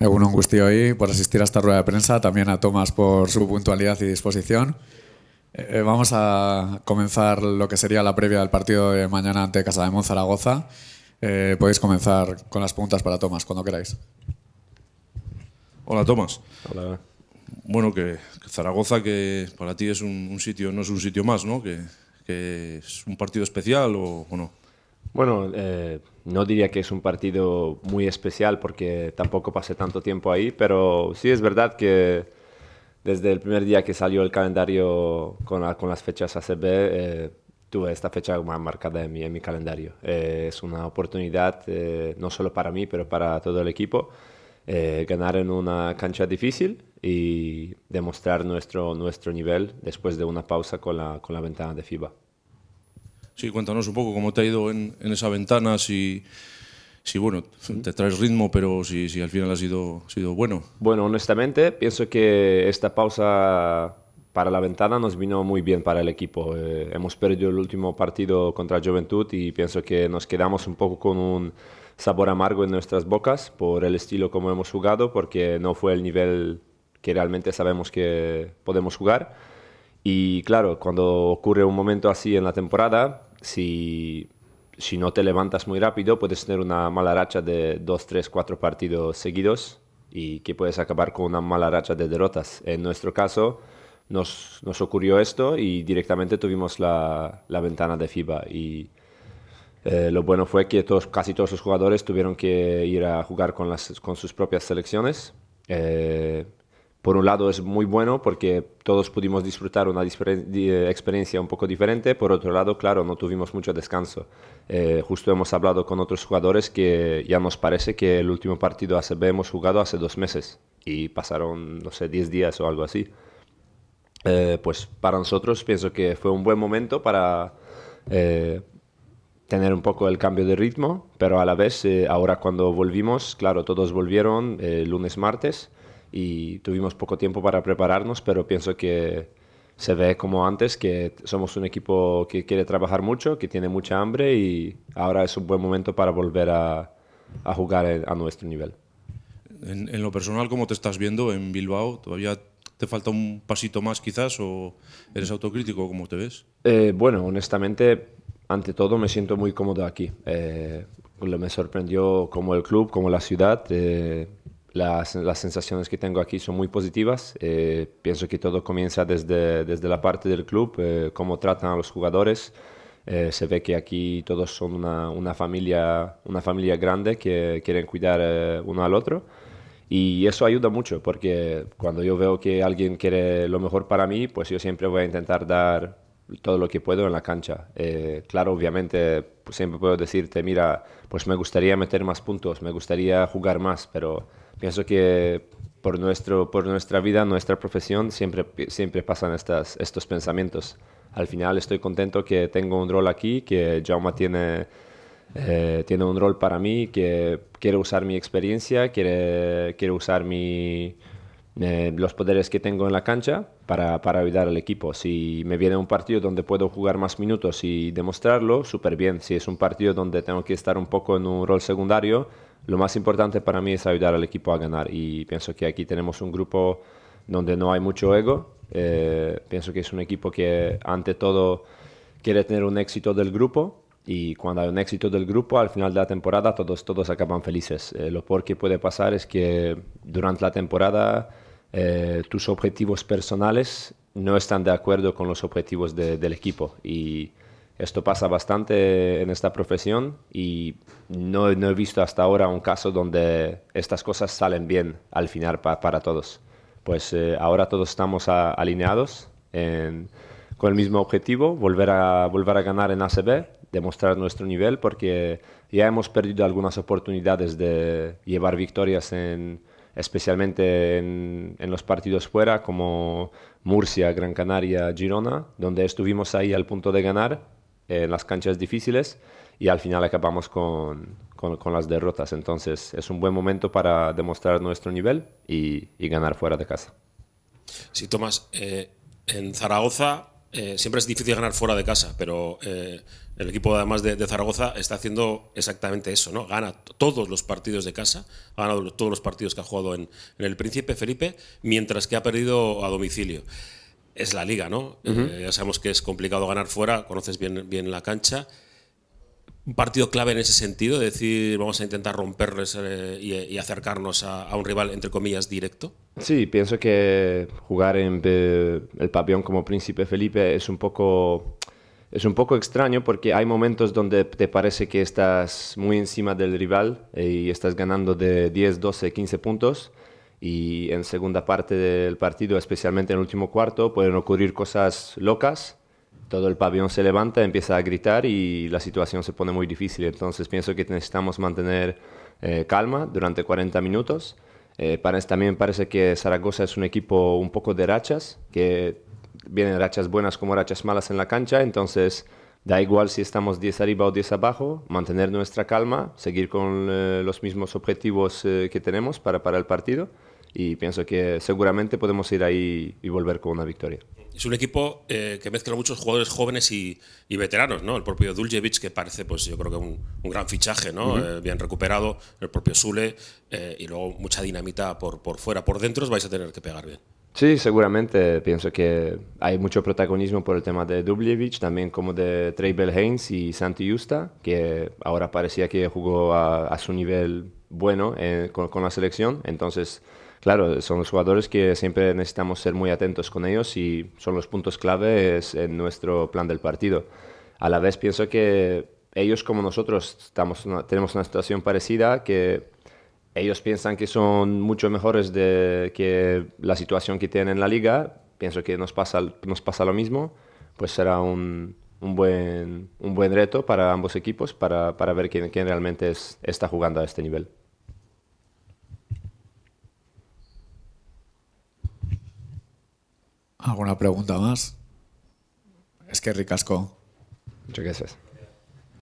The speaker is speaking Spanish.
angustio ahí por asistir a esta rueda de prensa, también a Tomás por su puntualidad y disposición. Eh, eh, vamos a comenzar lo que sería la previa del partido de mañana ante Casa de Zaragoza. Eh, podéis comenzar con las preguntas para Tomás cuando queráis. Hola Tomás. Hola. Bueno, que, Zaragoza, que para ti es un, sitio, no es un sitio más, ¿no? Que, es un partido especial o, o no. Bueno, eh, no diría que es un partido muy especial porque tampoco pasé tanto tiempo ahí, pero sí es verdad que desde el primer día que salió el calendario con, las fechas ACB, eh, tuve esta fecha más marcada en mi, en mi calendario. Eh, es una oportunidad eh, no solo para mí, pero para todo el equipo, eh, ganar en una cancha difícil y demostrar nuestro, nuestro nivel después de una pausa con la ventana de FIBA. Sí, cuéntanos un poco cómo te ha ido en, esa ventana, si, si bueno, te traes ritmo, pero si, al final ha sido, sido bueno. Bueno, honestamente, pienso que esta pausa para la ventana nos vino muy bien para el equipo. Eh, hemos perdido el último partido contra Juventud y pienso que nos quedamos un poco con un sabor amargo en nuestras bocas por el estilo como hemos jugado, porque no fue el nivel que realmente sabemos que podemos jugar. Y claro, cuando ocurre un momento así en la temporada, si, no te levantas muy rápido, puedes tener una mala racha de dos, 3, 4 partidos seguidos y que puedes acabar con una mala racha de derrotas. En nuestro caso, nos, ocurrió esto y directamente tuvimos la, ventana de FIBA. Y eh, lo bueno fue que todos, casi todos los jugadores tuvieron que ir a jugar con, las, con sus propias selecciones. Eh, por un lado es muy bueno porque todos pudimos disfrutar una eh, experiencia un poco diferente, por otro lado, claro, no tuvimos mucho descanso. Eh, justo hemos hablado con otros jugadores que ya nos parece que el último partido ACB hemos jugado hace dos meses y pasaron, no sé, diez días o algo así. Eh, pues para nosotros pienso que fue un buen momento para tener un poco el cambio de ritmo, pero a la vez ahora cuando volvimos, claro, todos volvieron lunes, martes y tuvimos poco tiempo para prepararnos, pero pienso que se ve como antes que somos un equipo que quiere trabajar mucho, que tiene mucha hambre y ahora es un buen momento para volver a, jugar a nuestro nivel. En, lo personal, ¿cómo te estás viendo en Bilbao? ¿Todavía te falta un pasito más quizás o eres autocrítico? ¿Cómo te ves? Eh, bueno, honestamente, ante todo me siento muy cómodo aquí. Eh, me sorprendió como el club, como la ciudad. Eh, las, las, sensaciones que tengo aquí son muy positivas. Eh, pienso que todo comienza desde, desde la parte del club, eh, cómo tratan a los jugadores. Eh, se ve que aquí todos son una, una familia, una familia grande que quieren cuidar uno al otro. Y eso ayuda mucho porque cuando yo veo que alguien quiere lo mejor para mí, pues yo siempre voy a intentar dar todo lo que puedo en la cancha. claro, obviamente, pues siempre puedo decirte, mira, pues me gustaría meter más puntos, me gustaría jugar más, pero pienso que por, nuestro, por nuestra vida, nuestra profesión, siempre, siempre pasan estas, estos pensamientos. Al final estoy contento que tengo un rol aquí, que Jauma tiene, eh, tiene un rol para mí, que quiere usar mi experiencia, quiere, quiere usar mi, eh, los poderes que tengo en la cancha para, para, ayudar al equipo. Si me viene un partido donde puedo jugar más minutos y demostrarlo, súper bien. Si es un partido donde tengo que estar un poco en un rol secundario, lo más importante para mí es ayudar al equipo a ganar y pienso que aquí tenemos un grupo donde no hay mucho ego. Eh, pienso que es un equipo que ante todo quiere tener un éxito del grupo y cuando hay un éxito del grupo al final de la temporada todos, todos acaban felices. Eh, lo peor que puede pasar es que durante la temporada eh, tus objetivos personales no están de acuerdo con los objetivos del equipo y esto pasa bastante en esta profesión y no, no, he visto hasta ahora un caso donde estas cosas salen bien al final para todos. Pues eh, ahora todos estamos alineados con el mismo objetivo, volver a, volver a ganar en ACB, demostrar nuestro nivel, porque ya hemos perdido algunas oportunidades de llevar victorias en, especialmente en, en, los partidos fuera como Murcia, Gran Canaria, Girona, donde estuvimos ahí al punto de ganar en las canchas difíciles y al final acabamos con, con, las derrotas. Entonces es un buen momento para demostrar nuestro nivel y, ganar fuera de casa. Sí, Tomás, eh, en Zaragoza eh, siempre es difícil ganar fuera de casa, pero eh, el equipo además de, Zaragoza está haciendo exactamente eso, ¿no? Gana todos los partidos de casa, ha ganado todos los partidos que ha jugado en, en el Príncipe Felipe, mientras que ha perdido a domicilio es la liga, ¿no? Eh, ya sabemos que es complicado ganar fuera, conoces bien, bien la cancha. Un partido clave en ese sentido, decir, vamos a intentar romperles eh, y, acercarnos a, un rival, entre comillas, directo. Sí, pienso que jugar en eh, el pabellón como Príncipe Felipe es un poco es un poco extraño porque hay momentos donde te parece que estás muy encima del rival y estás ganando de 10, 12, 15 puntos y en segunda parte del partido, especialmente en el último cuarto, pueden ocurrir cosas locas. Todo el pabellón se levanta, empieza a gritar y la situación se pone muy difícil. Entonces pienso que necesitamos mantener eh, calma durante 40 minutos. Eh, para, también parece que Zaragoza es un equipo un poco de rachas, que vienen rachas buenas como rachas malas en la cancha. Entonces Da igual si estamos 10 arriba o 10 abajo, mantener nuestra calma, seguir con eh, los mismos objetivos eh, que tenemos para, para el partido y pienso que seguramente podemos ir ahí y volver con una victoria. Es un equipo eh, que mezcla muchos jugadores jóvenes y, veteranos, ¿no? El propio Duljevic, que parece, pues yo creo que un, gran fichaje, ¿no? bien recuperado, el propio Sule y luego mucha dinamita por, por fuera. Por dentro os vais a tener que pegar bien. Sí, seguramente pienso que hay mucho protagonismo por el tema de Dubljevic, también como de Trey Haynes y Santi Justa, que ahora parecía que jugó a, su nivel bueno eh, con, la selección. Entonces, claro, son los jugadores que siempre necesitamos ser muy atentos con ellos y son los puntos clave en nuestro plan del partido. A la vez pienso que ellos como nosotros estamos, tenemos una situación parecida que ellos piensan que son mucho mejores que la situación que tienen en la liga, pienso que nos pasa, nos pasa lo mismo, pues será un, buen, buen reto para ambos equipos para, ver quién, realmente está jugando a este nivel. ¿Alguna pregunta más? Es que ricasco. Muchas gracias.